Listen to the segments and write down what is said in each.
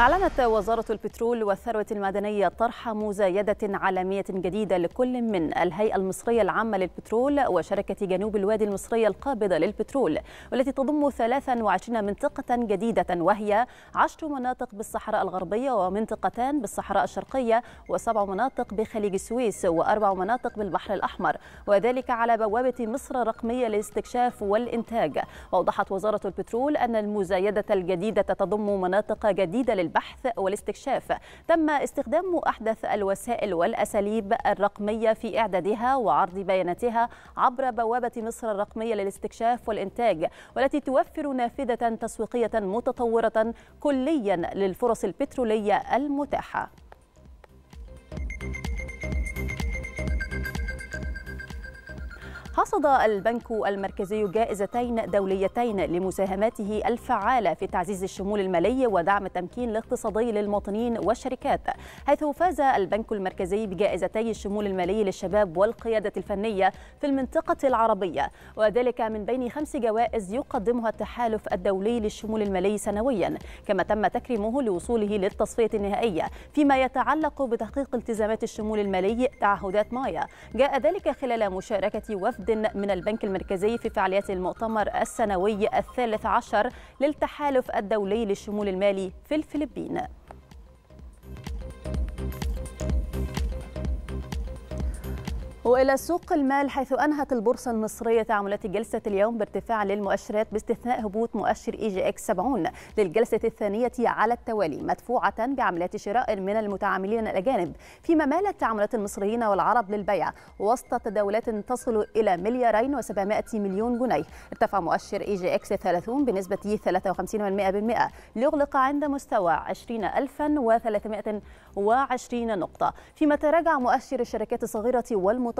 أعلنت وزارة البترول والثروة المدنية طرح مزايدة عالمية جديدة لكل من الهيئة المصرية العامة للبترول وشركة جنوب الوادي المصرية القابضة للبترول والتي تضم 23 منطقة جديدة وهي 10 مناطق بالصحراء الغربية ومنطقتان بالصحراء الشرقية وسبع مناطق بخليج السويس وأربع مناطق بالبحر الأحمر وذلك على بوابة مصر الرقمية للاستكشاف والإنتاج وأوضحت وزارة البترول أن المزايدة الجديدة تضم مناطق جديدة للبترول البحث والاستكشاف تم استخدام أحدث الوسائل والأساليب الرقمية في إعدادها وعرض بياناتها عبر بوابة مصر الرقمية للاستكشاف والإنتاج والتي توفر نافذة تسويقية متطورة كليا للفرص البترولية المتاحة خاصد البنك المركزي جائزتين دوليتين لمساهماته الفعالة في تعزيز الشمول المالي ودعم التمكين الاقتصادي للمواطنين والشركات حيث فاز البنك المركزي بجائزتي الشمول المالي للشباب والقيادة الفنية في المنطقة العربية وذلك من بين خمس جوائز يقدمها التحالف الدولي للشمول المالي سنويا كما تم تكريمه لوصوله للتصفية النهائية فيما يتعلق بتحقيق التزامات الشمول المالي تعهدات مايا جاء ذلك خلال مشاركة وفد من البنك المركزي في فعاليات المؤتمر السنوي الثالث عشر للتحالف الدولي للشمول المالي في الفلبين والى سوق المال حيث انهت البورصه المصريه تعاملات جلسه اليوم بارتفاع للمؤشرات باستثناء هبوط مؤشر اي جي اكس 70 للجلسه الثانيه على التوالي مدفوعه بعملات شراء من المتعاملين الاجانب فيما مالت تعاملات المصريين والعرب للبيع وسط تداولات تصل الى مليارين و700 مليون جنيه ارتفع مؤشر اي جي اكس 30 بنسبه 53% ليغلق عند مستوى 20320 نقطه فيما تراجع مؤشر الشركات الصغيره والمتوسطه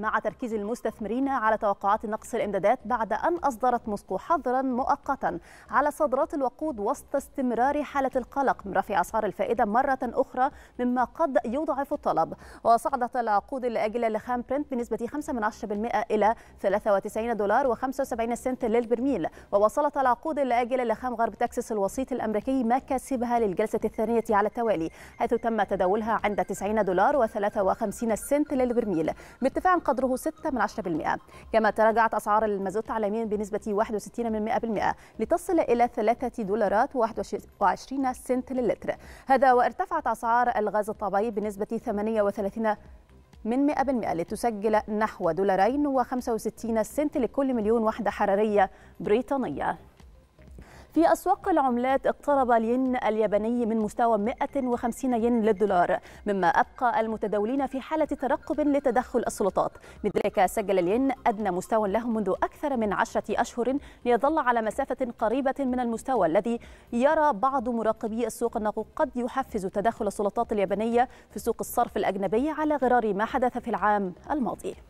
مع تركيز المستثمرين على توقعات نقص الامدادات بعد أن أصدرت موسكو حظرا مؤقتا على صادرات الوقود وسط استمرار حالة القلق من رفع أسعار الفائدة مرة أخرى مما قد يضعف الطلب وصعدت العقود الآجلة لخام برنت بنسبة 5% إلى 93 دولار و75 سنت للبرميل ووصلت العقود الآجلة لخام غرب تكساس الوسيط الأمريكي مكاسبها للجلسة الثانية على التوالي حيث تم تداولها عند 90 دولار و53 سنت للبرميل باتفاق قدره 6 كما تراجعت أسعار المازوت عالميا بنسبة 61 لتصل إلى 3 دولارات و21 سنت للتر هذا وارتفعت أسعار الغاز الطبيعي بنسبة 38 من 100% لتسجل نحو دولارين و65 سنت لكل مليون وحدة حرارية بريطانية في أسواق العملات اقترب الين الياباني من مستوى 150 ين للدولار مما أبقى المتداولين في حالة ترقب لتدخل السلطات بذلك سجل الين أدنى مستوى له منذ أكثر من عشرة أشهر ليظل على مسافة قريبة من المستوى الذي يرى بعض مراقبي السوق أنه قد يحفز تدخل السلطات اليابانية في سوق الصرف الأجنبي على غرار ما حدث في العام الماضي